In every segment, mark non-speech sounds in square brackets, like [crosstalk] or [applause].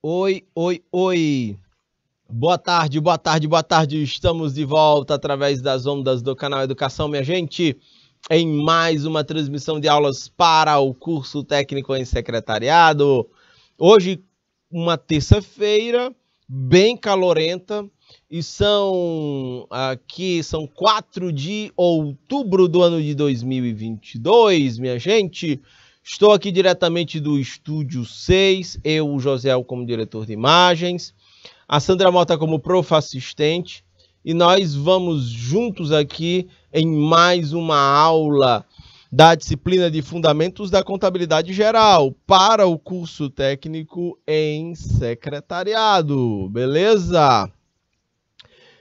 Oi, oi, oi. Boa tarde, boa tarde, boa tarde. Estamos de volta através das ondas do canal Educação, minha gente, em mais uma transmissão de aulas para o curso técnico em secretariado. Hoje, uma terça-feira, bem calorenta, e são aqui são 4 de outubro do ano de 2022, minha gente. Estou aqui diretamente do Estúdio 6, eu, o Josiel, como diretor de imagens, a Sandra Mota como prof assistente, e nós vamos juntos aqui em mais uma aula da disciplina de Fundamentos da Contabilidade Geral para o curso técnico em secretariado, beleza?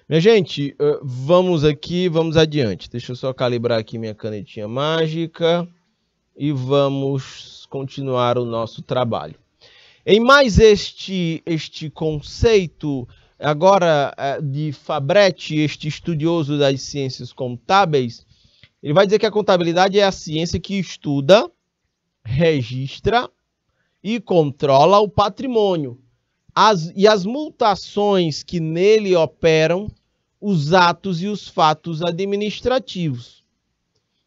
Minha gente, eh, vamos aqui, vamos adiante. Deixa eu só calibrar aqui minha canetinha mágica e vamos continuar o nosso trabalho. Em mais este, este conceito, agora eh, de Fabretti, este estudioso das ciências contábeis, ele vai dizer que a contabilidade é a ciência que estuda, registra e controla o patrimônio as, e as multações que nele operam, os atos e os fatos administrativos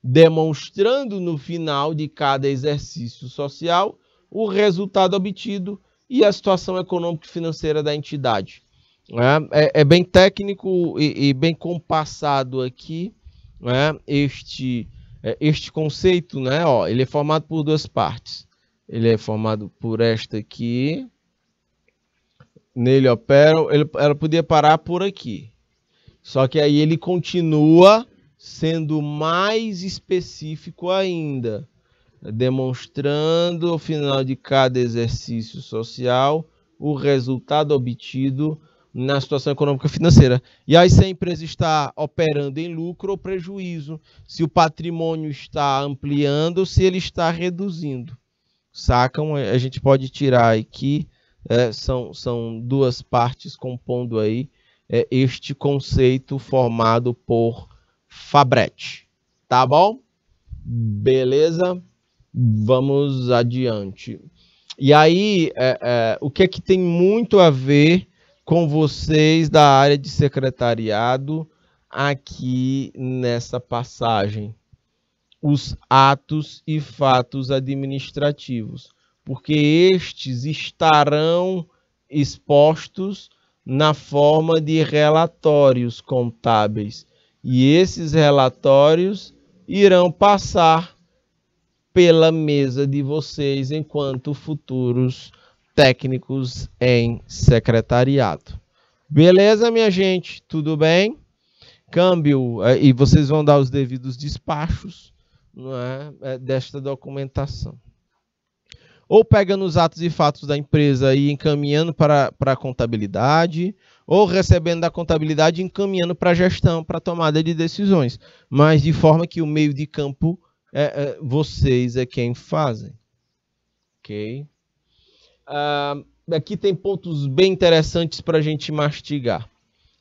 demonstrando no final de cada exercício social o resultado obtido e a situação econômica e financeira da entidade. Né? É, é bem técnico e, e, bem compassado aqui né, este, é, este conceito, né? Ó, ele é formado por duas partes. Ele é formado por esta aqui. Nele operam. Ele, ela podia parar por aqui. Só que aí ele continua sendo mais específico ainda, demonstrando ao final de cada exercício social o resultado obtido na situação econômica financeira. E aí, se a empresa está operando em lucro ou prejuízo, se o patrimônio está ampliando ou se ele está reduzindo. Sacam? A gente pode tirar aqui, é, são, são duas partes compondo aí é, este conceito formado por Fabret. Tá bom? Beleza? Vamos adiante. E aí, é, é, o que é que tem muito a ver com vocês da área de secretariado aqui nessa passagem? Os atos e fatos administrativos, porque estes estarão expostos na forma de relatórios contábeis e esses relatórios irão passar pela mesa de vocês enquanto futuros técnicos em secretariado. Beleza, minha gente? Tudo bem? Câmbio, eh, e vocês vão dar os devidos despachos não é? é, desta documentação. Ou pega nos atos e fatos da empresa e encaminhando para, para a contabilidade, ou recebendo da contabilidade e encaminhando para a gestão, para a tomada de decisões, mas de forma que o meio de campo é, é vocês é quem fazem. Ok? Ah, aqui tem pontos bem interessantes para a gente mastigar.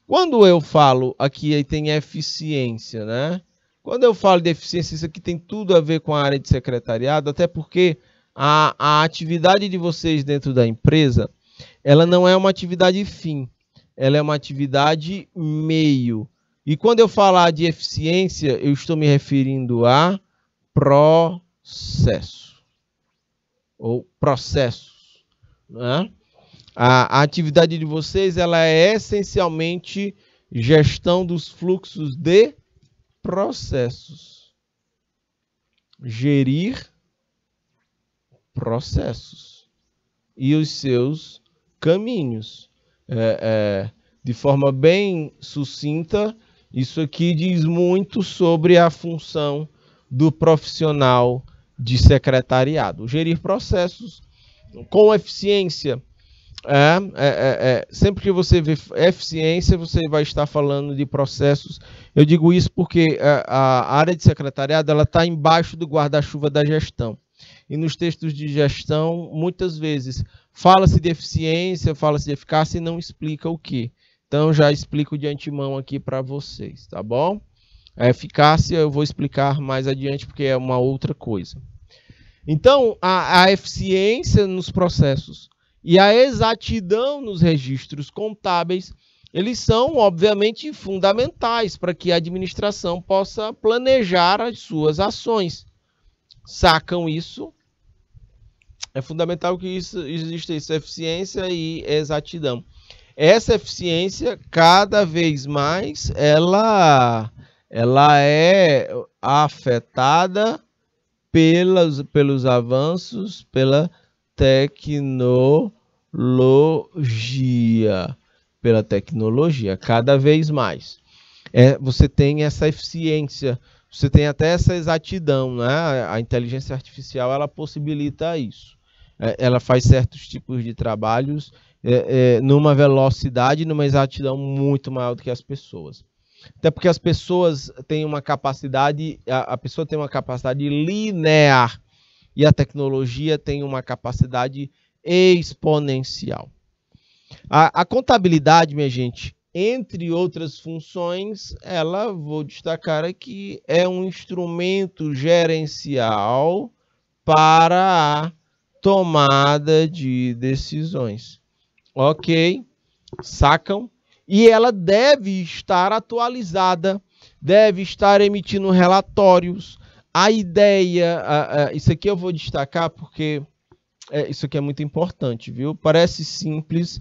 Quando eu falo aqui aí tem eficiência, né? Quando eu falo de eficiência, isso aqui tem tudo a ver com a área de secretariado, até porque a, a atividade de vocês dentro da empresa, ela não é uma atividade fim ela é uma atividade meio. E quando eu falar de eficiência, eu estou me referindo a processo ou processos. Né? A, a atividade de vocês ela é essencialmente gestão dos fluxos de processos. Gerir processos e os seus caminhos. É, é, de forma bem sucinta, isso aqui diz muito sobre a função do profissional de secretariado. Gerir processos com eficiência. É, é, é, é. sempre que você vê eficiência, você vai estar falando de processos. Eu digo isso porque a, é, a área de secretariado ela está embaixo do guarda-chuva da gestão. E nos textos de gestão, muitas vezes, fala-se de eficiência, fala-se de eficácia e não explica o que. Então já explico de antemão aqui para vocês, tá bom? A é eficácia eu vou explicar mais adiante porque é uma outra coisa. Então, a, a eficiência nos processos e a exatidão nos registros contábeis, eles são, obviamente, fundamentais para que a administração possa planejar as suas ações. Sacam isso? É fundamental que isso, exista essa eficiência e exatidão essa eficiência cada vez mais ela ela é afetada pelas, pelos avanços pela tecnologia pela tecnologia cada vez mais é, você tem essa eficiência você tem até essa exatidão né a inteligência artificial ela possibilita isso é, ela faz certos tipos de trabalhos é, é, numa velocidade, numa exatidão muito maior do que as pessoas. Até porque as pessoas têm uma capacidade, a, a pessoa tem uma capacidade linear e a tecnologia tem uma capacidade exponencial. A, a, contabilidade, minha gente, entre outras funções, ela, vou destacar aqui, é um instrumento gerencial para a tomada de decisões. Ok? Sacam? E ela deve estar atualizada, deve estar emitindo relatórios. A ideia, a, a, isso aqui eu vou destacar porque é, isso aqui é muito importante, viu? Parece simples,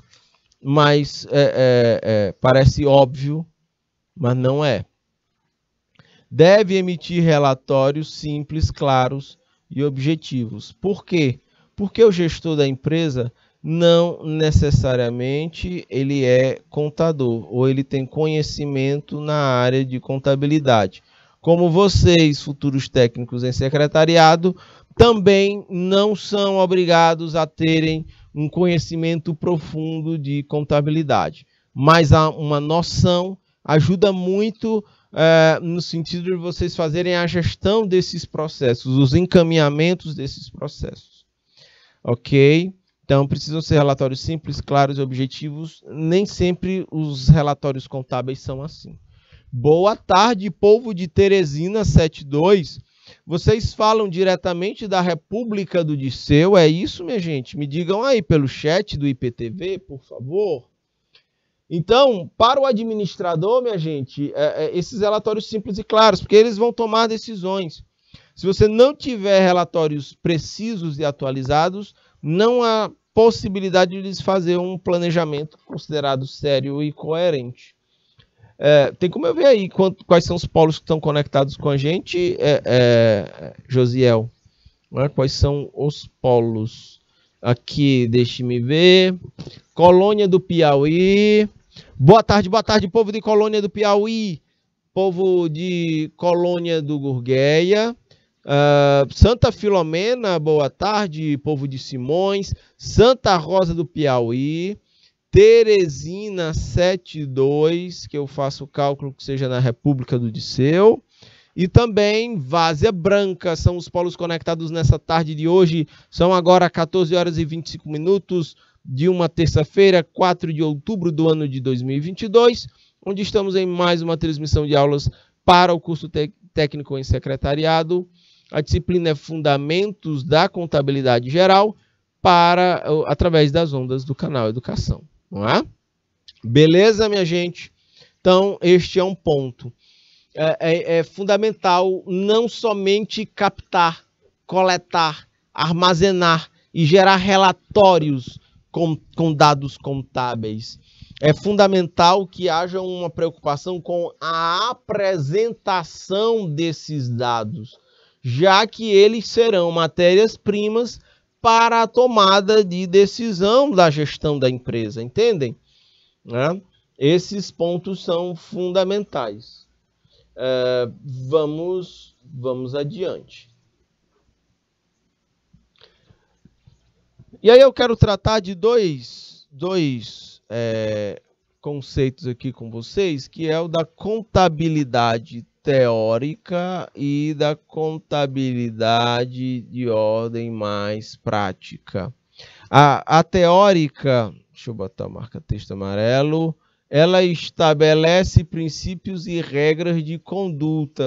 mas é, é, é parece óbvio, mas não é. Deve emitir relatórios simples, claros e objetivos. Por quê? Porque o gestor da empresa não necessariamente ele é contador ou ele tem conhecimento na área de contabilidade. Como vocês, futuros técnicos em secretariado, também não são obrigados a terem um conhecimento profundo de contabilidade, mas há uma noção ajuda muito é, no sentido de vocês fazerem a gestão desses processos, os encaminhamentos desses processos. Ok? Então, precisam ser relatórios simples, claros e objetivos. Nem sempre os relatórios contábeis são assim. Boa tarde, povo de Teresina 72. Vocês falam diretamente da República do Disseu, é isso, minha gente? Me digam aí pelo chat do IPTV, por favor. Então, para o administrador, minha gente, é, é, esses relatórios simples e claros, porque eles vão tomar decisões. Se você não tiver relatórios precisos e atualizados, não há possibilidade de eles fazer um planejamento considerado sério e coerente. É, tem como eu ver aí quanto, quais são os polos que estão conectados com a gente, é, é, Josiel? Né? Quais são os polos? Aqui, deixe-me ver. Colônia do Piauí. Boa tarde, boa tarde, povo de Colônia do Piauí. Povo de Colônia do Gurgueia. Uh, Santa Filomena, boa tarde, povo de Simões. Santa Rosa do Piauí. Teresina 72, que eu faço o cálculo que seja na República do Disseu. E também Várzea Branca, são os polos conectados nessa tarde de hoje. São agora 14 horas e 25 minutos de uma terça-feira, 4 de outubro do ano de 2022, onde estamos em mais uma transmissão de aulas para o curso técnico em secretariado a disciplina é Fundamentos da Contabilidade Geral para através das ondas do canal Educação, não é? Beleza, minha gente? Então, este é um ponto. É, é, é fundamental não somente captar, coletar, armazenar e gerar relatórios com, com dados contábeis. É fundamental que haja uma preocupação com a apresentação desses dados já que eles serão matérias-primas para a tomada de decisão da gestão da empresa, entendem? Né? Esses pontos são fundamentais. É, vamos, vamos adiante. E aí eu quero tratar de dois, dois é, conceitos aqui com vocês, que é o da contabilidade teórica e da contabilidade de ordem mais prática. A, a teórica, deixa eu botar a marca texto amarelo, ela estabelece princípios e regras de conduta,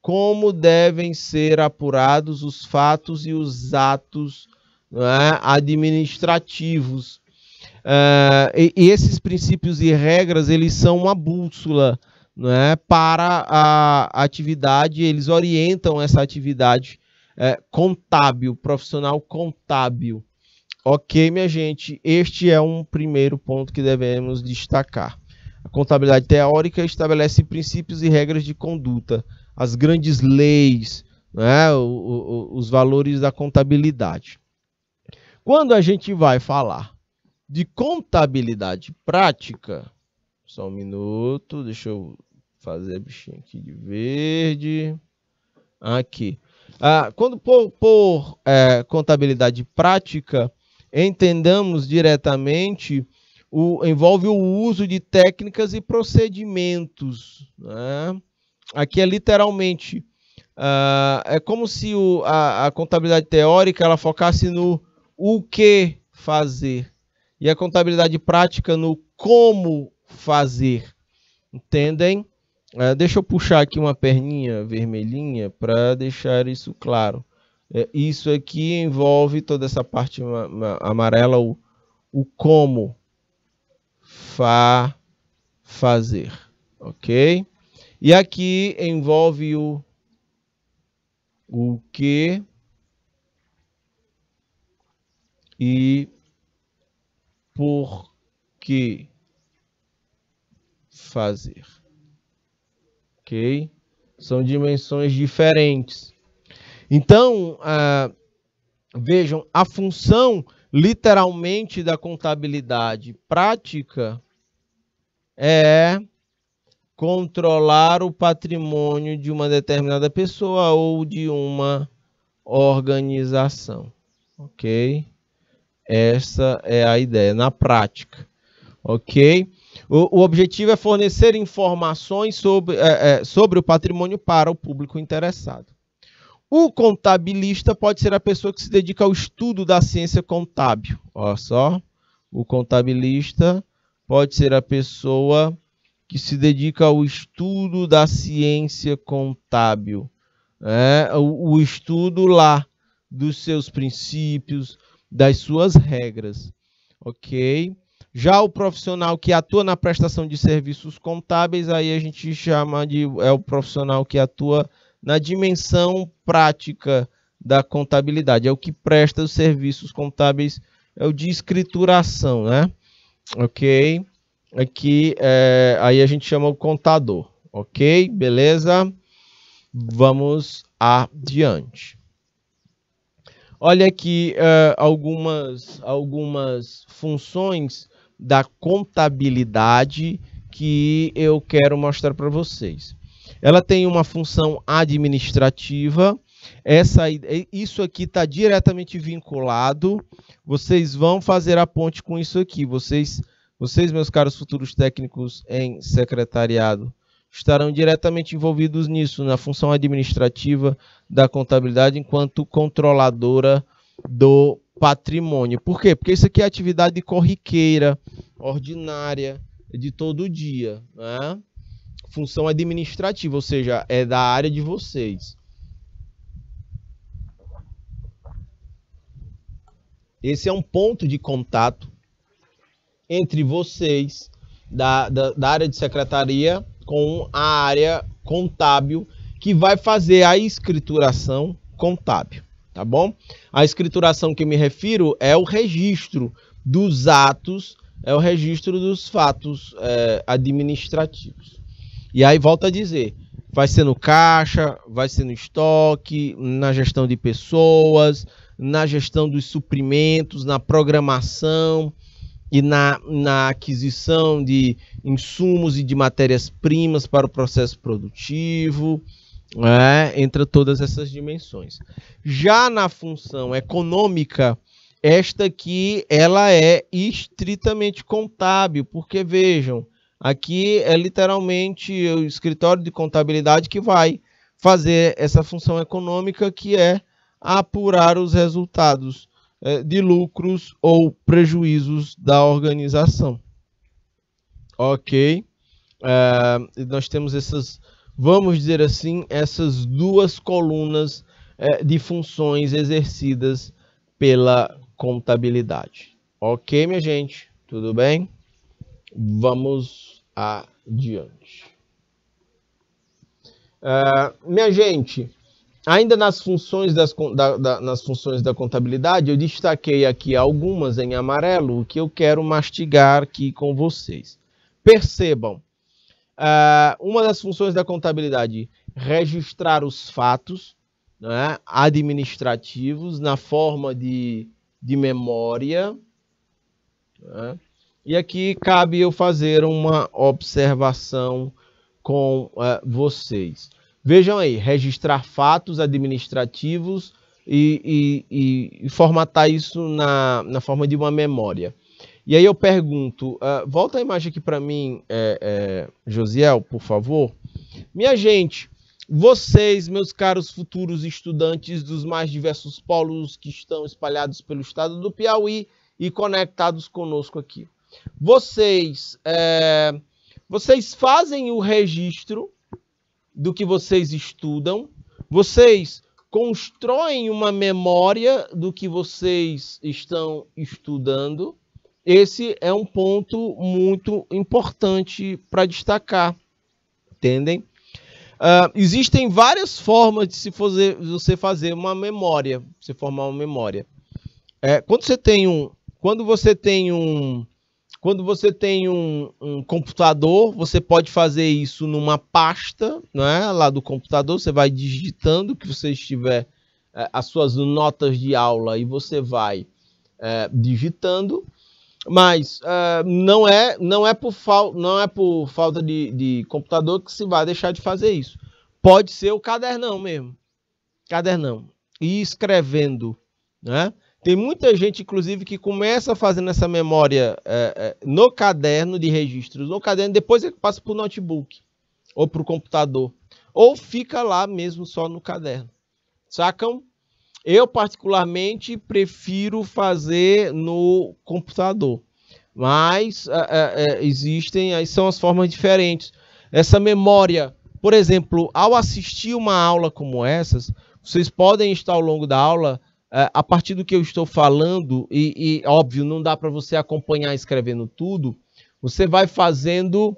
como devem ser apurados os fatos e os atos é, administrativos. Uh, e, e, esses princípios e regras eles são uma bússola né, para a atividade, eles orientam essa atividade é, contábil, profissional contábil. Ok, minha gente, este é um primeiro ponto que devemos destacar. A contabilidade teórica estabelece princípios e regras de conduta, as grandes leis, né, o, o, os valores da contabilidade. Quando a gente vai falar de contabilidade prática, só um minuto, deixa eu fazer a bichinha aqui de verde. Aqui. Ah, quando por, por é, contabilidade prática, entendamos diretamente o, envolve o uso de técnicas e procedimentos. Né? Aqui é literalmente ah, é como se o, a, a, contabilidade teórica ela focasse no o que fazer e a contabilidade prática no como fazer. Entendem? É, deixa eu puxar aqui uma perninha vermelhinha para deixar isso claro. É, isso aqui envolve toda essa parte amarela, o, o como fa fazer, ok? E aqui envolve o o que e por que fazer. Ok? São dimensões diferentes. Então, ah, vejam, a função literalmente da contabilidade prática é controlar o patrimônio de uma determinada pessoa ou de uma organização, ok? Essa é a ideia na prática, ok? O, o objetivo é fornecer informações sobre, é, é, sobre o patrimônio para o público interessado. O contabilista pode ser a pessoa que se dedica ao estudo da ciência contábil. Olha só, o contabilista pode ser a pessoa que se dedica ao estudo da ciência contábil. É, o, o estudo lá dos seus princípios, das suas regras. Ok? Já o profissional que atua na prestação de serviços contábeis, aí a gente chama de é o profissional que atua na dimensão prática da contabilidade, é o que presta os serviços contábeis, é o de escrituração, né? Ok? Aqui, é, aí a gente chama o contador, ok? Beleza? Vamos adiante. Olha aqui uh, algumas, algumas funções da contabilidade que eu quero mostrar para vocês. Ela tem uma função administrativa. Essa, isso aqui está diretamente vinculado. Vocês vão fazer a ponte com isso aqui. Vocês, vocês, meus caros futuros técnicos em secretariado, estarão diretamente envolvidos nisso, na função administrativa da contabilidade, enquanto controladora do patrimônio. Por quê? Porque isso aqui é atividade corriqueira, ordinária, de todo dia. Né? Função administrativa, ou seja, é da área de vocês. Esse é um ponto de contato entre vocês da, da, da área de secretaria com a área contábil que vai fazer a escrituração contábil tá bom? A escrituração que me refiro é o registro dos atos, é o registro dos fatos é, administrativos. E aí volta a dizer, vai ser no caixa, vai ser no estoque, na gestão de pessoas, na gestão dos suprimentos, na programação e na, na aquisição de insumos e de matérias-primas para o processo produtivo né, entre todas essas dimensões. Já na função econômica, esta aqui ela é estritamente contábil, porque vejam, aqui é literalmente o escritório de contabilidade que vai fazer essa função econômica que é apurar os resultados é, de lucros ou prejuízos da organização. Ok, é, nós temos essas vamos dizer assim, essas duas colunas é, de funções exercidas pela contabilidade. Ok, minha gente? Tudo bem? Vamos adiante. Uh, minha gente, ainda nas funções, das, da, da, nas funções da contabilidade, eu destaquei aqui algumas em amarelo que eu quero mastigar aqui com vocês. Percebam, Uh, uma das funções da contabilidade registrar os fatos né, administrativos na forma de, de memória. Né? E aqui cabe eu fazer uma observação com uh, vocês. Vejam aí, registrar fatos administrativos e, e, e, formatar isso na, na forma de uma memória. E aí eu pergunto, uh, volta a imagem aqui para mim, é, é, Josiel, por favor. Minha gente, vocês, meus caros futuros estudantes dos mais diversos polos que estão espalhados pelo estado do Piauí e conectados conosco aqui. Vocês, é, vocês fazem o registro do que vocês estudam, vocês constroem uma memória do que vocês estão estudando esse é um ponto muito importante para destacar, entendem? Uh, existem várias formas de se fazer, você fazer uma memória, você formar uma memória. É, quando você tem um, quando você tem um, quando você tem um, um, computador, você pode fazer isso numa pasta, né? Lá do computador, você vai digitando o que você estiver, é, as suas notas de aula e você vai é, digitando. Mas uh, não, é, não, é por fal, não é por falta de, de computador que se vai deixar de fazer isso. Pode ser o cadernão mesmo. Cadernão. E escrevendo. Né? Tem muita gente, inclusive, que começa fazendo essa memória é, é, no caderno de registros, no caderno, depois ele passa para o notebook ou para o computador. Ou fica lá mesmo só no caderno. Sacam? Eu, particularmente, prefiro fazer no computador. Mas é, é, é, existem, aí são as formas diferentes. Essa memória, por exemplo, ao assistir uma aula como essas, vocês podem estar ao longo da aula, é, a partir do que eu estou falando, e, e óbvio, não dá para você acompanhar escrevendo tudo, você vai fazendo,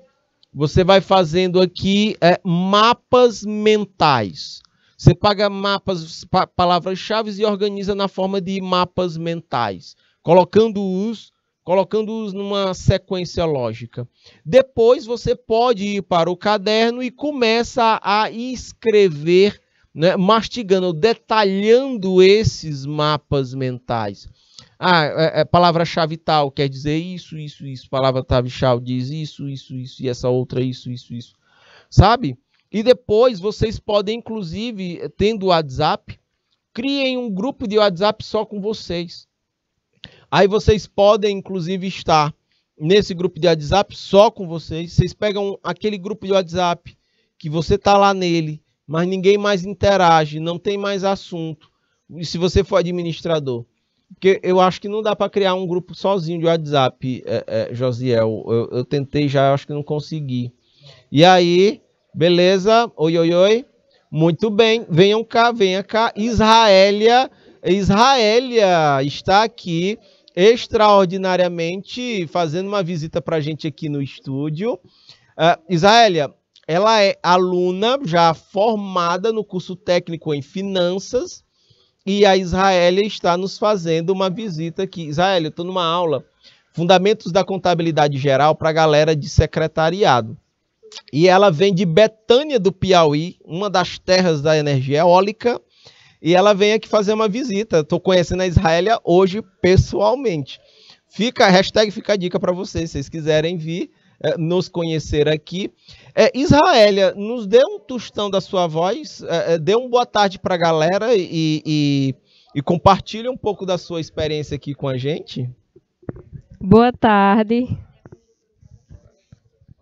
você vai fazendo aqui é, mapas mentais você paga mapas, palavras-chave e organiza na forma de mapas mentais, colocando-os colocando-os numa sequência lógica. Depois você pode ir para o caderno e começa a escrever, né, mastigando, detalhando esses mapas mentais. Ah, é, é, palavra-chave tal quer dizer isso, isso, isso. Palavra-chave tal diz isso, isso, isso e essa outra isso, isso, isso. Sabe? E depois vocês podem, inclusive, eh, tendo o WhatsApp, criem um grupo de WhatsApp só com vocês. Aí vocês podem, inclusive, estar nesse grupo de WhatsApp só com vocês. Vocês pegam aquele grupo de WhatsApp que você está lá nele, mas ninguém mais interage, não tem mais assunto. E se você for administrador. Porque eu acho que não dá para criar um grupo sozinho de WhatsApp, é, é, Josiel. Eu, eu tentei já, eu acho que não consegui. E aí Beleza? Oi, oi, oi. Muito bem. Venham cá, venha cá. Israélia, Israélia está aqui extraordinariamente fazendo uma visita para a gente aqui no estúdio. Uh, ah, Israélia, ela é aluna já formada no curso técnico em finanças e a Israélia está nos fazendo uma visita aqui. Israélia, eu estou numa aula, Fundamentos da Contabilidade Geral para a galera de secretariado. E ela vem de Betânia do Piauí, uma das terras da energia eólica. E ela vem aqui fazer uma visita. Estou conhecendo a Israélia hoje pessoalmente. Fica a hashtag, fica a dica para vocês, se vocês quiserem vir é, nos conhecer aqui. É, Israélia, nos dê um tostão da sua voz, é, dê um boa tarde para a galera e, e, e compartilhe um pouco da sua experiência aqui com a gente. Boa tarde.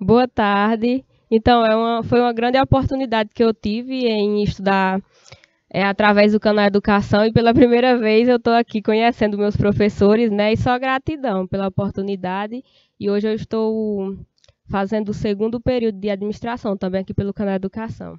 Boa tarde. Então, é uma, foi uma grande oportunidade que eu tive em estudar é, através do canal Educação e pela primeira vez eu estou aqui conhecendo meus professores, né? E só gratidão pela oportunidade. E hoje eu estou fazendo o segundo período de administração também aqui pelo canal Educação.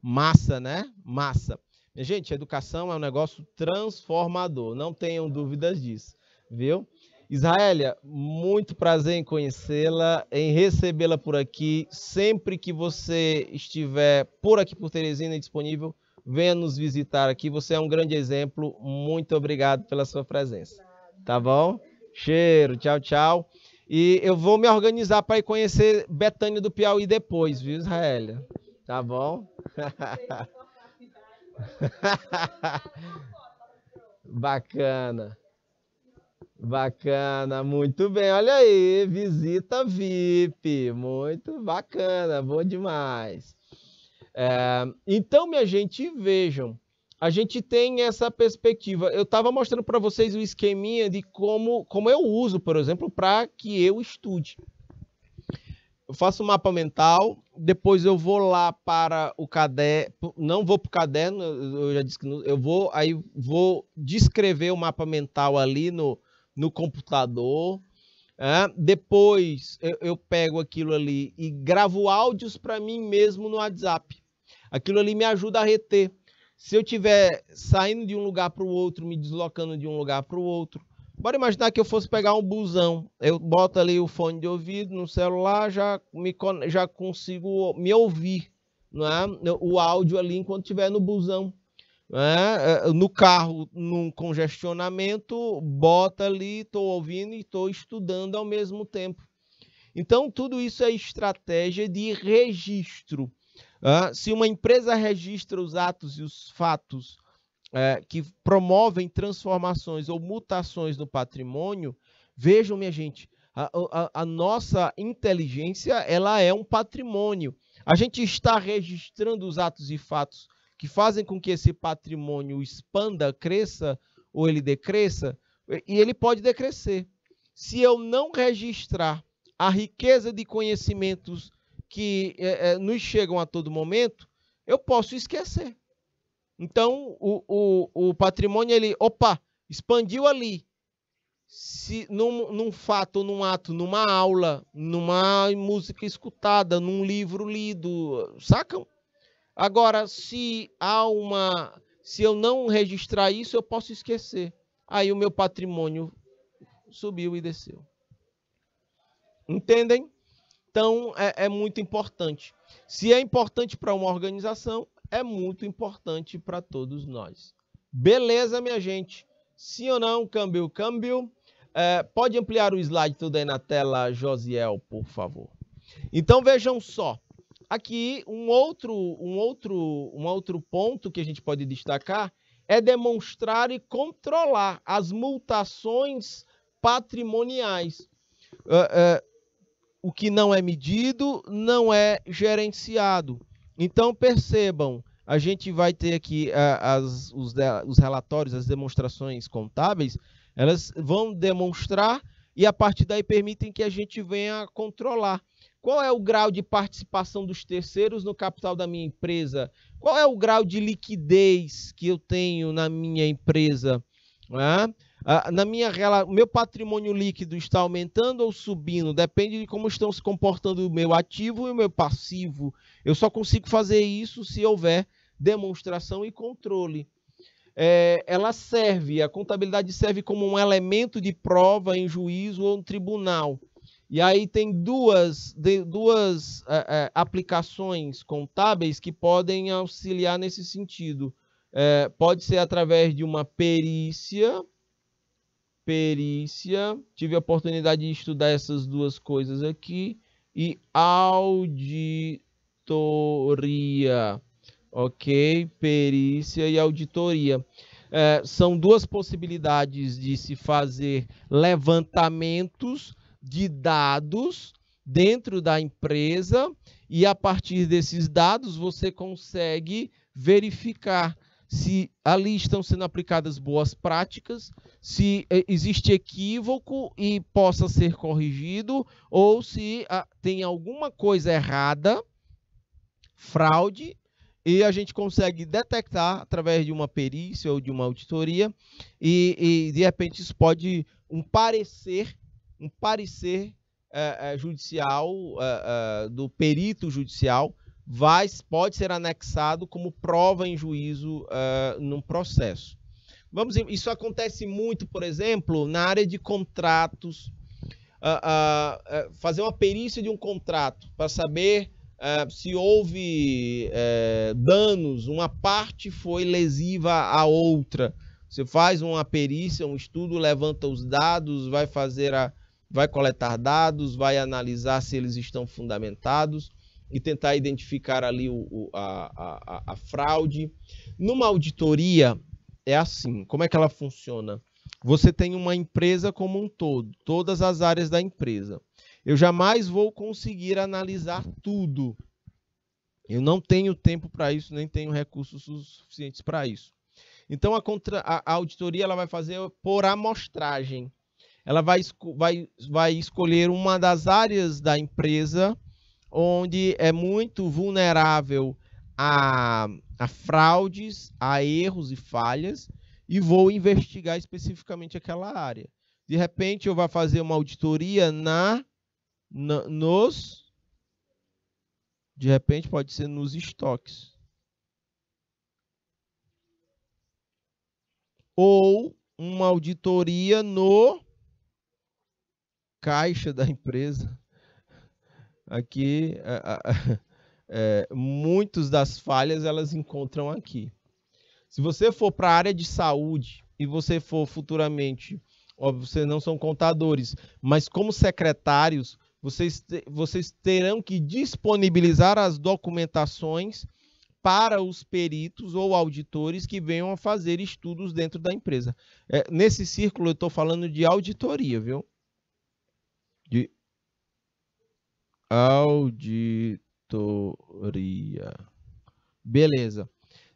Massa, né? Massa. Gente, educação é um negócio transformador, não tenham dúvidas disso, viu? Israélia, muito prazer em conhecê-la, em recebê-la por aqui. Sempre que você estiver por aqui por Teresina e disponível, venha nos visitar aqui. Você é um grande exemplo. Muito obrigado pela sua presença. Tá bom? Cheiro, tchau, tchau. E eu vou me organizar para ir conhecer Betânia do Piauí depois, viu, Israélia? Tá, [laughs] tá? tá bom? Bacana. Bacana, muito bem. Olha aí, visita VIP. Muito bacana, bom demais. É, então, minha gente, vejam, a gente tem essa perspectiva. Eu estava mostrando para vocês o esqueminha de como, como eu uso, por exemplo, para que eu estude. Eu faço um mapa mental, depois eu vou lá para o caderno, não vou para o caderno, eu já disse que não, eu vou, aí vou descrever o mapa mental ali no, no computador. É? Depois eu, eu pego aquilo ali e gravo áudios para mim mesmo no WhatsApp. Aquilo ali me ajuda a reter. Se eu tiver saindo de um lugar para o outro, me deslocando de um lugar para o outro, Bora imaginar que eu fosse pegar um busão. Eu boto ali o fone de ouvido no celular, já, me, já consigo me ouvir, não é? o áudio ali enquanto estiver no busão. Né? É, no carro, num congestionamento, bota ali, estou ouvindo e estou estudando ao mesmo tempo. Então, tudo isso é estratégia de registro. Né? se uma empresa registra os atos e os fatos é, que promovem transformações ou mutações no patrimônio, vejam, minha gente, a, a, a nossa inteligência ela é um patrimônio. A gente está registrando os atos e fatos que fazem com que esse patrimônio expanda, cresça ou ele decresça, e ele pode decrescer. Se eu não registrar a riqueza de conhecimentos que é, é, nos chegam a todo momento, eu posso esquecer. Então, o, o, o patrimônio, ele, opa, expandiu ali. Se num, num fato, num ato, numa aula, numa música escutada, num livro lido, sacam? Agora, se há uma, se eu não registrar isso, eu posso esquecer. Aí o meu patrimônio subiu e desceu. Entendem? Então é, é muito importante. Se é importante para uma organização, é muito importante para todos nós. Beleza, minha gente? Sim ou não? Câmbio, câmbio. É, pode ampliar o slide tudo aí na tela, Josiel, por favor. Então vejam só. Aqui, um outro, um, outro, um outro ponto que a gente pode destacar é demonstrar e controlar as multações patrimoniais. Uh, uh, o que não é medido não é gerenciado. Então percebam, a gente vai ter aqui uh, as, os, os, relatórios, as demonstrações contábeis, elas vão demonstrar e a partir daí permitem que a gente venha controlar. Qual é o grau de participação dos terceiros no capital da minha empresa? Qual é o grau de liquidez que eu tenho na minha empresa? Né? na minha meu patrimônio líquido está aumentando ou subindo depende de como estão se comportando o meu ativo e o meu passivo eu só consigo fazer isso se houver demonstração e controle é, ela serve a contabilidade serve como um elemento de prova em juízo ou no tribunal e aí tem duas, de, duas é, é, aplicações contábeis que podem auxiliar nesse sentido. É, pode ser através de uma perícia. Perícia. Tive a oportunidade de estudar essas duas coisas aqui. E auditoria. Ok? Perícia e auditoria. É, são duas possibilidades de se fazer levantamentos de dados dentro da empresa e a partir desses dados você consegue verificar se ali estão sendo aplicadas boas práticas, se eh, existe equívoco e possa ser corrigido, ou se ah, tem alguma coisa errada, fraude, e a gente consegue detectar através de uma perícia ou de uma auditoria, e, e de repente isso pode um parecer um parecer é, é, judicial, é, do perito judicial, vai, pode ser anexado como prova em juízo num processo. Vamos, isso acontece muito, por exemplo, na área de contratos. fazer uma perícia de um contrato para saber se houve danos, uma parte foi lesiva à outra. Você faz uma perícia, um estudo, levanta os dados, vai fazer a, vai coletar dados, vai analisar se eles estão fundamentados e tentar identificar ali o, o, a, a, a fraude. Numa auditoria, é assim: como é que ela funciona? Você tem uma empresa como um todo, todas as áreas da empresa. Eu jamais vou conseguir analisar tudo. Eu não tenho tempo para isso, nem tenho recursos suficientes para isso. Então a, contra, a, a auditoria ela vai fazer por amostragem ela vai, vai, vai escolher uma das áreas da empresa onde é muito vulnerável a, a fraudes, a erros e falhas, e vou investigar especificamente aquela área. De repente, eu vou fazer uma auditoria na, na nos. De repente, pode ser nos estoques. Ou uma auditoria no caixa da empresa. Aqui, [laughs] é, é, muitos das falhas elas encontram aqui. Se você for para a área de saúde e você for futuramente, óbvio, vocês não são contadores, mas como secretários, vocês, vocês terão que disponibilizar as documentações para os peritos ou auditores que venham a fazer estudos dentro da empresa. É, nesse círculo, eu estou falando de auditoria, viu? de auditoria. Beleza.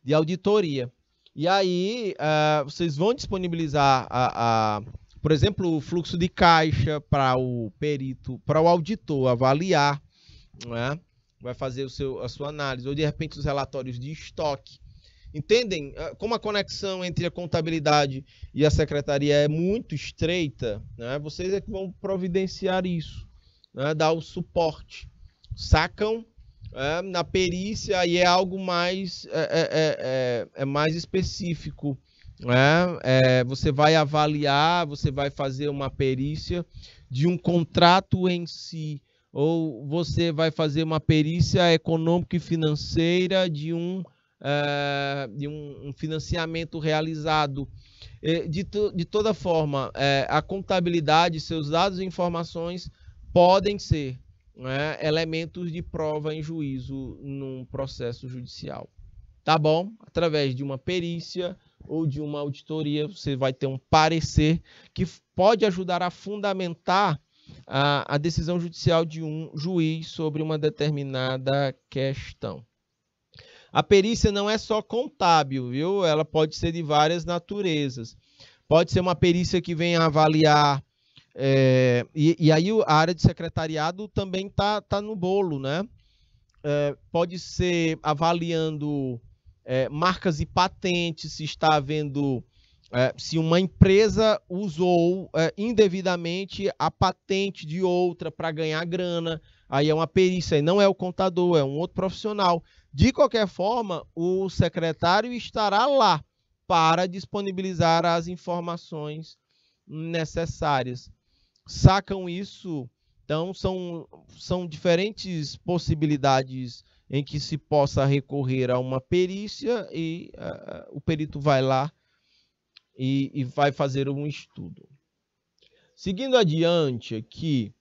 De auditoria. E aí, uh, vocês vão disponibilizar, a, a, por exemplo, o fluxo de caixa para o perito, para o auditor avaliar, né? vai fazer o seu, a sua análise, ou de repente os relatórios de estoque Entendem como a conexão entre a contabilidade e a secretaria é muito estreita? Né? Vocês é que vão providenciar isso, né? dar o suporte. Sacam é, na perícia e é algo mais, é, é, é mais específico. você vai avaliar, você vai fazer uma perícia de um contrato em si, ou você vai fazer uma perícia econômica e financeira de um eh, de um, financiamento realizado. De, to, de toda forma, eh, a contabilidade, seus dados e informações podem ser né, elementos de prova em juízo num processo judicial. Tá bom? Através de uma perícia ou de uma auditoria, você vai ter um parecer que pode ajudar a fundamentar a, a decisão judicial de um juiz sobre uma determinada questão. A perícia não é só contábil, viu? Ela pode ser de várias naturezas. Pode ser uma perícia que venha avaliar. É, e, e, aí a área de secretariado também tá, tá no bolo, né? É, pode ser avaliando é, marcas e patentes, se está havendo. É, se uma empresa usou é, indevidamente a patente de outra para ganhar grana, aí é uma perícia, aí não é o contador, é um outro profissional. De qualquer forma, o secretário estará lá para disponibilizar as informações necessárias. Sacam isso? Então, são, são diferentes possibilidades em que se possa recorrer a uma perícia e uh, o perito vai lá e, e vai fazer um estudo. Seguindo adiante aqui,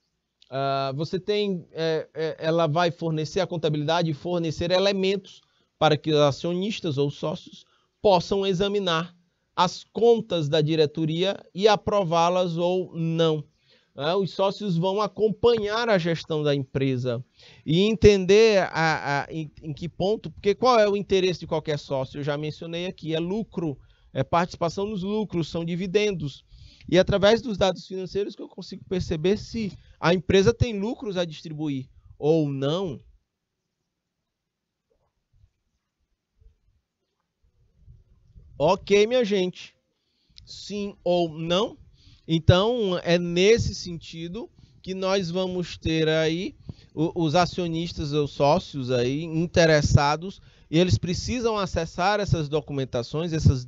Uh, você tem, é, é, ela vai fornecer a contabilidade e fornecer elementos para que os acionistas ou sócios possam examinar as contas da diretoria e aprová-las ou não. Uh, os sócios vão acompanhar a gestão da empresa e entender a, a, em, em que ponto, porque qual é o interesse de qualquer sócio? Eu já mencionei aqui, é lucro, é participação nos lucros, são dividendos. E é através dos dados financeiros que eu consigo perceber se a empresa tem lucros a distribuir ou não. Ok, minha gente. Sim ou não. Então, é nesse sentido que nós vamos ter aí os acionistas, os sócios aí interessados, e eles precisam acessar essas documentações, essas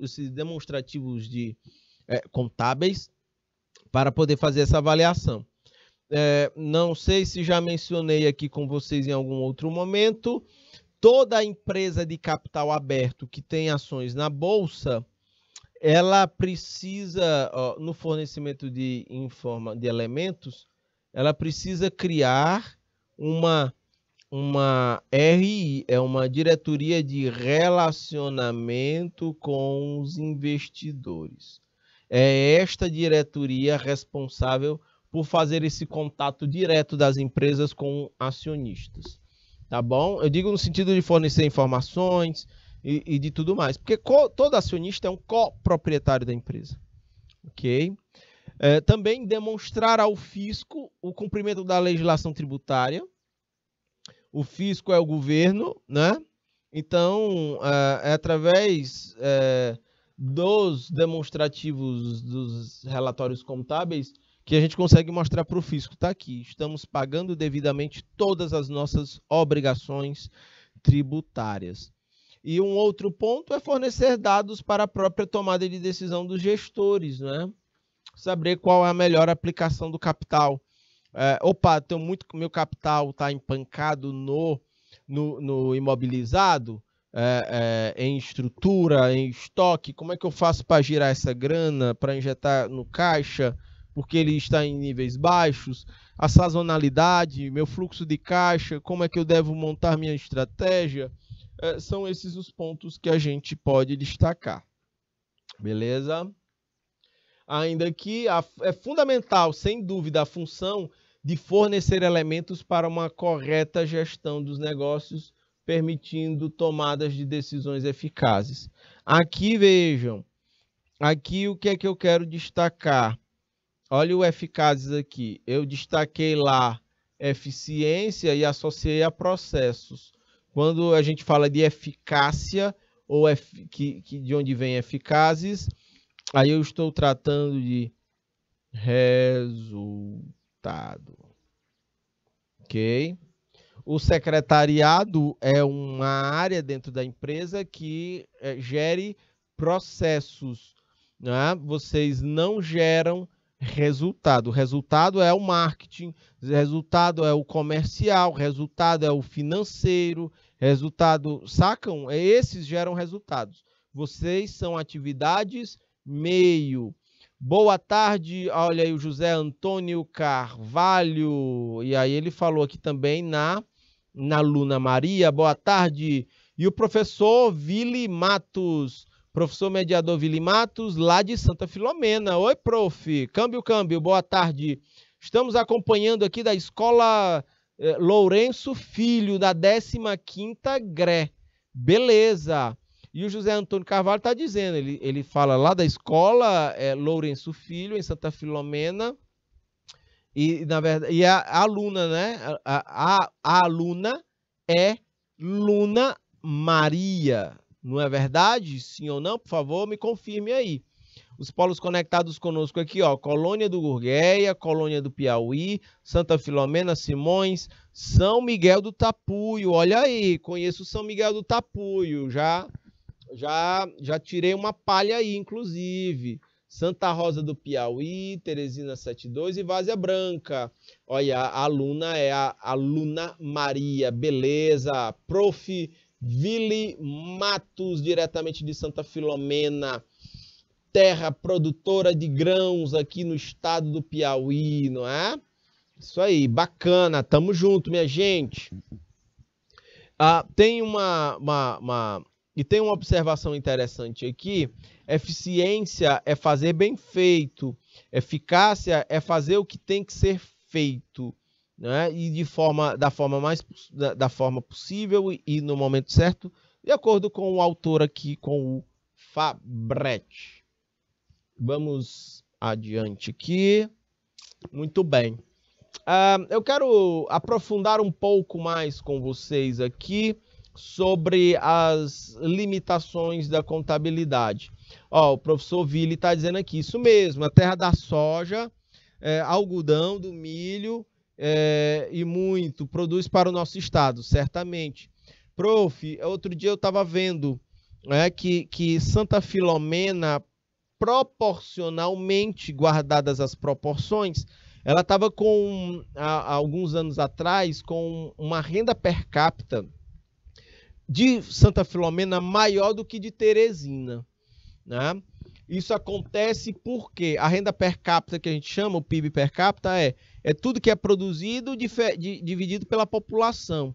esses demonstrativos de, é, contábeis para poder fazer essa avaliação. É, não sei se já mencionei aqui com vocês em algum outro momento. Toda empresa de capital aberto que tem ações na bolsa, ela precisa, ó, no fornecimento de, informa, de elementos, ela precisa criar uma, uma RI, é uma diretoria de relacionamento com os investidores é esta diretoria responsável por fazer esse contato direto das empresas com acionistas. Tá bom? Eu digo no sentido de fornecer informações e, e de tudo mais. Porque todo acionista é um coproprietário da empresa. Ok? É, também demonstrar ao fisco o cumprimento da legislação tributária. O fisco é o governo, né? Então, é, é através é, dos demonstrativos dos relatórios contábeis que a gente consegue mostrar para o fisco, está aqui, estamos pagando devidamente todas as nossas obrigações tributárias. E um outro ponto é fornecer dados para a própria tomada de decisão dos gestores, né? Saber qual é a melhor aplicação do capital. É, opa, tenho muito, meu capital está empancado no, no, no imobilizado, é, é, em estrutura, em estoque? Como é que eu faço para girar essa grana, para injetar no caixa, porque ele está em níveis baixos? A sazonalidade, meu fluxo de caixa, como é que eu devo montar minha estratégia? É, são esses os pontos que a gente pode destacar. Beleza? Ainda que a, é fundamental, sem dúvida, a função de fornecer elementos para uma correta gestão dos negócios permitindo tomadas de decisões eficazes. Aqui vejam, aqui o que é que eu quero destacar? Olha o eficazes aqui. Eu destaquei lá eficiência e associei a processos. Quando a gente fala de eficácia, ou que, que, de onde vem eficazes, aí eu estou tratando de resultado. Ok? O secretariado é uma área dentro da empresa que é, gere processos. Né? Vocês não geram resultado. O resultado é o marketing, resultado é o comercial, resultado é o financeiro, resultado. Sacam? É, esses geram resultados. Vocês são atividades meio. Boa tarde, olha aí o José Antônio Carvalho. E aí ele falou aqui também na na Luna Maria. Boa tarde. E o professor Vili Matos, professor mediador Vili Matos, lá de Santa Filomena. Oi, prof. Câmbio, câmbio. Boa tarde. Estamos acompanhando aqui da Escola eh, Lourenço Filho, da 15ª GRE. Beleza. E o José Antônio Carvalho está dizendo, ele, ele fala lá da escola eh, Lourenço Filho, em Santa Filomena, e, na verdade, e a, a aluna, né? A, a, a aluna é Luna Maria. Não é verdade? Sim ou não? Por favor, me confirme aí. Os polos conectados conosco aqui, ó, Colônia do Gurgueia, Colônia do Piauí, Santa Filomena, Simões, São Miguel do Tapuio. Olha aí, conheço São Miguel do Tapuio, já já já tirei uma palha aí, inclusive. Santa Rosa do Piauí, Teresina 72 e Várzea Branca. Olha, a aluna é a aluna Maria, beleza. Prof. Vili Matos, diretamente de Santa Filomena terra produtora de grãos aqui no estado do Piauí, não é? Isso aí, bacana, tamo junto, minha gente. Ah, tem uma, uma, uma, E tem uma observação interessante aqui, é eficiência é fazer bem feito. Eficácia é fazer o que tem que ser feito. Né? E de forma, da, forma mais, da, da forma possível e, e, no momento certo, de acordo com o autor aqui, com o Fabret. Vamos adiante aqui. Muito bem. Uh, eu quero aprofundar um pouco mais com vocês aqui sobre as limitações da contabilidade. Ó, o professor Vili está dizendo aqui, isso mesmo, a terra da soja, é, algodão, do milho é, e muito, produz para o nosso estado, certamente. Prof, outro dia eu estava vendo né, que, que Santa Filomena, proporcionalmente guardadas as proporções, ela estava com, há, há alguns anos atrás, com uma renda per capita de Santa Filomena maior do que de Teresina. Né? Isso acontece porque a renda per capita que a gente chama, o PIB per capita, é, é tudo que é produzido de, dividido pela população.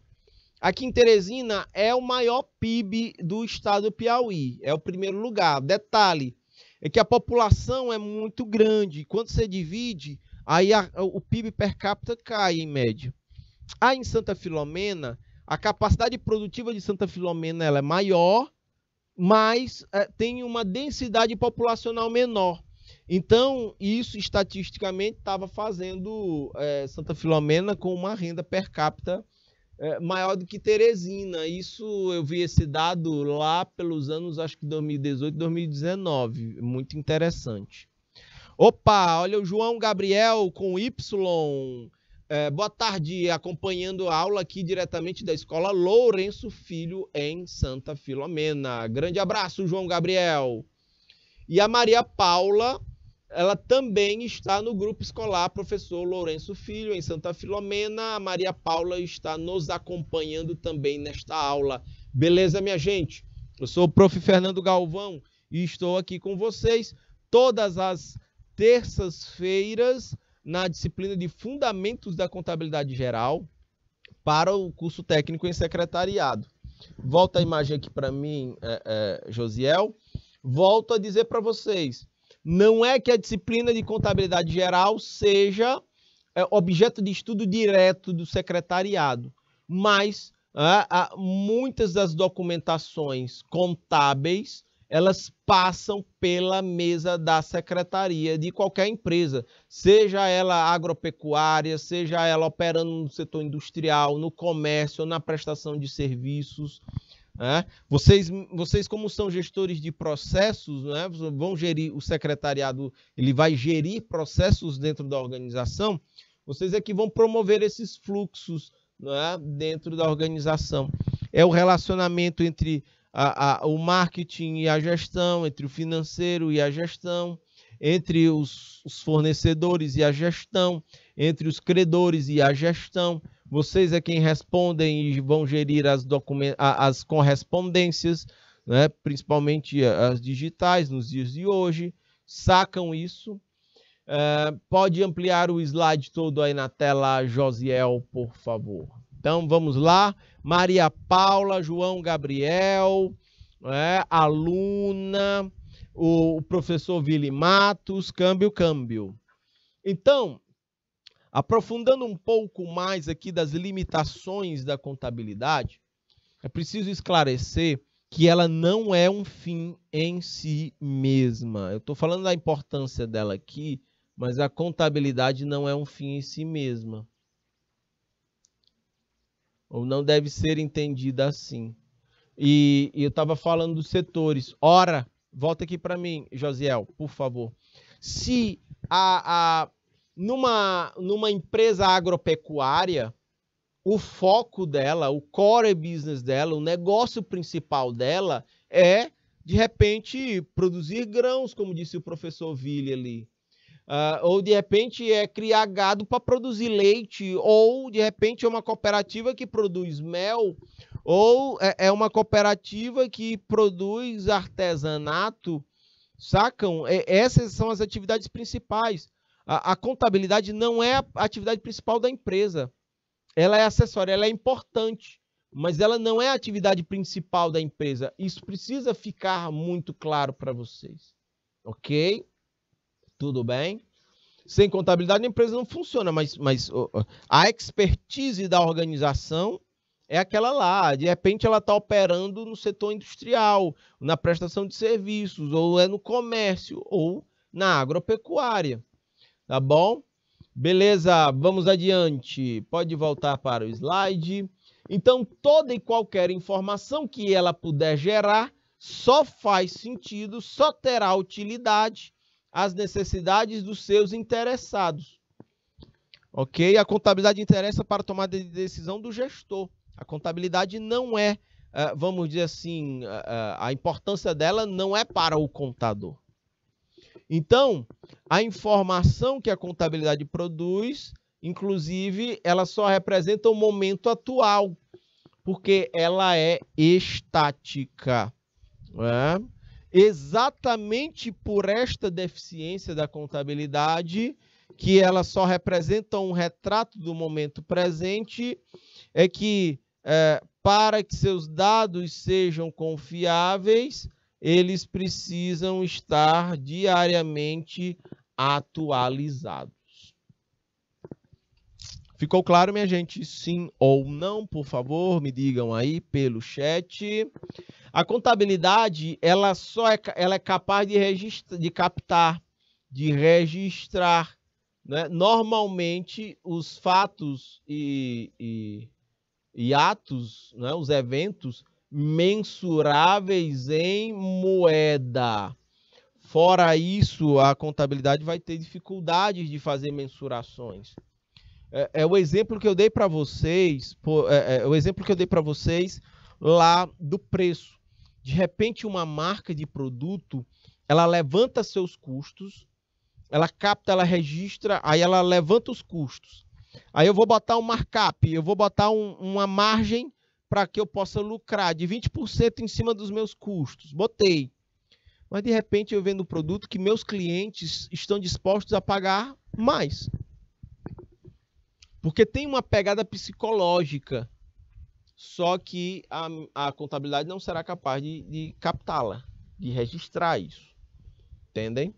Aqui em Teresina é o maior PIB do estado do Piauí, é o primeiro lugar. Detalhe é que a população é muito grande, quando você divide, aí a, o PIB per capita cai em média. Aí em Santa Filomena, a capacidade produtiva de Santa Filomena ela é maior, mas é, tem uma densidade populacional menor. Então, isso estatisticamente estava fazendo é, Santa Filomena com uma renda per capita é, maior do que Teresina. Isso eu vi esse dado lá pelos anos, acho que 2018, 2019. Muito interessante. Opa, olha o João Gabriel com Y. É, boa tarde, acompanhando a aula aqui diretamente da escola Lourenço Filho, em Santa Filomena. Grande abraço, João Gabriel. E a Maria Paula, ela também está no grupo escolar Professor Lourenço Filho, em Santa Filomena. A Maria Paula está nos acompanhando também nesta aula. Beleza, minha gente? Eu sou o prof. Fernando Galvão e estou aqui com vocês todas as terças-feiras na disciplina de Fundamentos da Contabilidade Geral para o curso técnico em secretariado. Volta a imagem aqui para mim, é, é, Josiel. Volto a dizer para vocês, não é que a disciplina de contabilidade geral seja é, objeto de estudo direto do secretariado, mas é, muitas das documentações contábeis elas passam pela mesa da secretaria de qualquer empresa, seja ela agropecuária, seja ela operando no setor industrial, no comércio, na prestação de serviços. Né? Vocês, vocês, como são gestores de processos, né? vão gerir o secretariado, ele vai gerir processos dentro da organização. Vocês é que vão promover esses fluxos né? dentro da organização. É o relacionamento entre a, a, o marketing e a gestão, entre o financeiro e a gestão, entre os, os fornecedores e a gestão, entre os credores e a gestão. Vocês é quem respondem e vão gerir as, as correspondências, né? principalmente eh, as digitais nos dias de hoje. Sacam isso. Eh, pode ampliar o slide todo aí na tela, Josiel, por favor. Então vamos lá. Maria Paula, João Gabriel, é, Aluna, o, o professor Vili Matos, câmbio, câmbio. Então, aprofundando um pouco mais aqui das limitações da contabilidade, é preciso esclarecer que ela não é um fim em si mesma. Eu estou falando da importância dela aqui, mas a contabilidade não é um fim em si mesma ou não deve ser entendida assim. E, e eu estava falando dos setores. Ora, volta aqui para mim, Josiel, por favor. Se a, a, numa, numa empresa agropecuária, o foco dela, o core business dela, o negócio principal dela é, de repente, produzir grãos, como disse o professor Ville ali. Uh, ou de repente é criar gado para produzir leite, ou de repente é uma cooperativa que produz mel, ou é, é uma cooperativa que produz artesanato, sacam? É, essas são as atividades principais. A, a, contabilidade não é a atividade principal da empresa. Ela é acessória, ela é importante, mas ela não é a atividade principal da empresa. Isso precisa ficar muito claro para vocês, ok? Tudo bem? Sem contabilidade a empresa não funciona, mas, mas a expertise da organização é aquela lá. De repente ela está operando no setor industrial, na prestação de serviços, ou é no comércio, ou na agropecuária. Tá bom? Beleza, vamos adiante. Pode voltar para o slide. Então, toda e qualquer informação que ela puder gerar só faz sentido, só terá utilidade as necessidades dos seus interessados. Ok? A contabilidade interessa para a tomada de decisão do gestor. A contabilidade não é, eh, vamos dizer assim, eh, eh, a importância dela não é para o contador. Então, a informação que a contabilidade produz, inclusive, ela só representa o momento atual, porque ela é estática. É? exatamente por esta deficiência da contabilidade, que ela só representa um retrato do momento presente, é que é, para que seus dados sejam confiáveis, eles precisam estar diariamente atualizados. Ficou claro, minha gente? Sim ou não, por favor, me digam aí pelo chat. A contabilidade, ela só é, ela é capaz de, registra, de captar, de registrar, né? normalmente, os fatos e, e, e atos, né? os eventos mensuráveis em moeda. Fora isso, a contabilidade vai ter dificuldades de fazer mensurações. É, é o exemplo que eu dei para vocês, é, é, o exemplo que eu dei para vocês lá do preço. De repente, uma marca de produto, ela levanta seus custos, ela capta, ela registra, aí ela levanta os custos. Aí eu vou botar um markup, eu vou botar um, uma margem para que eu possa lucrar de 20% em cima dos meus custos. Botei. Mas de repente eu vendo um produto que meus clientes estão dispostos a pagar mais. Porque tem uma pegada psicológica só que a, a contabilidade não será capaz de, de captá-la, de registrar isso. Entendem?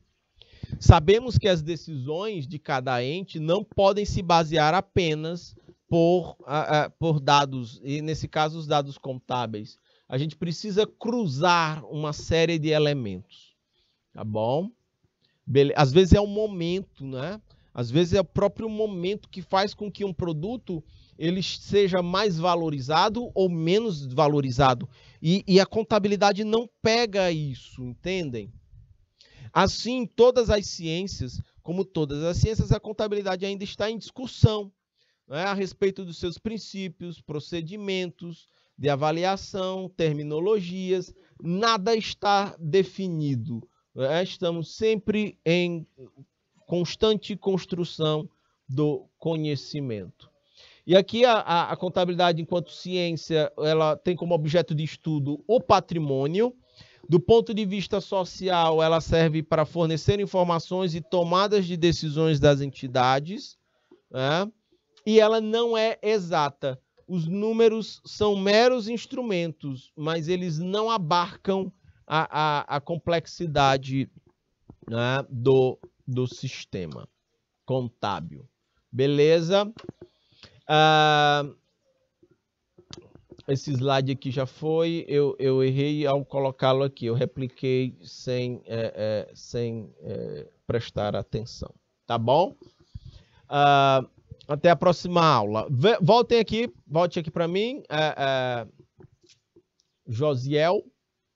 Sabemos que as decisões de cada ente não podem se basear apenas por, uh, uh, por dados, e nesse caso os dados contábeis. A gente precisa cruzar uma série de elementos, tá bom? Bele Às vezes é o momento, né? Às vezes é o próprio momento que faz com que um produto ele seja mais valorizado ou menos valorizado. E, e a contabilidade não pega isso, entendem? Assim, todas as ciências, como todas as ciências, a contabilidade ainda está em discussão né, a respeito dos seus princípios, procedimentos de avaliação, terminologias, nada está definido. Né? Estamos sempre em constante construção do conhecimento. E aqui a, a, a contabilidade enquanto ciência, ela tem como objeto de estudo o patrimônio. Do ponto de vista social, ela serve para fornecer informações e tomadas de decisões das entidades, né? e ela não é exata. Os números são meros instrumentos, mas eles não abarcam a, a, a complexidade né, do, do sistema contábil. Beleza? Ah, esse slide aqui já foi, eu, eu errei ao colocá-lo aqui, eu repliquei sem, é, é, sem é, prestar atenção, tá bom? Ah, até a próxima aula. Voltem aqui, volte aqui para mim, é, é, Josiel,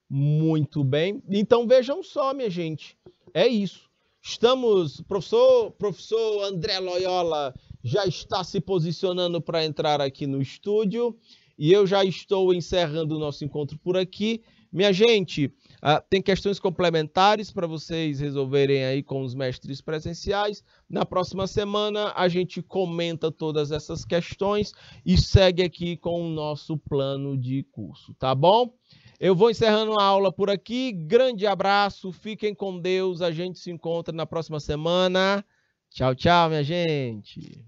muito bem. Então vejam só, minha gente, é isso. Estamos, professor, professor André Loyola já está se posicionando para entrar aqui no estúdio e eu já estou encerrando o nosso encontro por aqui. Minha gente, uh, tem questões complementares para vocês resolverem aí com os mestres presenciais. Na próxima semana a gente comenta todas essas questões e segue aqui com o nosso plano de curso, tá bom? Eu vou encerrando a aula por aqui. Grande abraço, fiquem com Deus. A gente se encontra na próxima semana. Tchau, tchau, minha gente.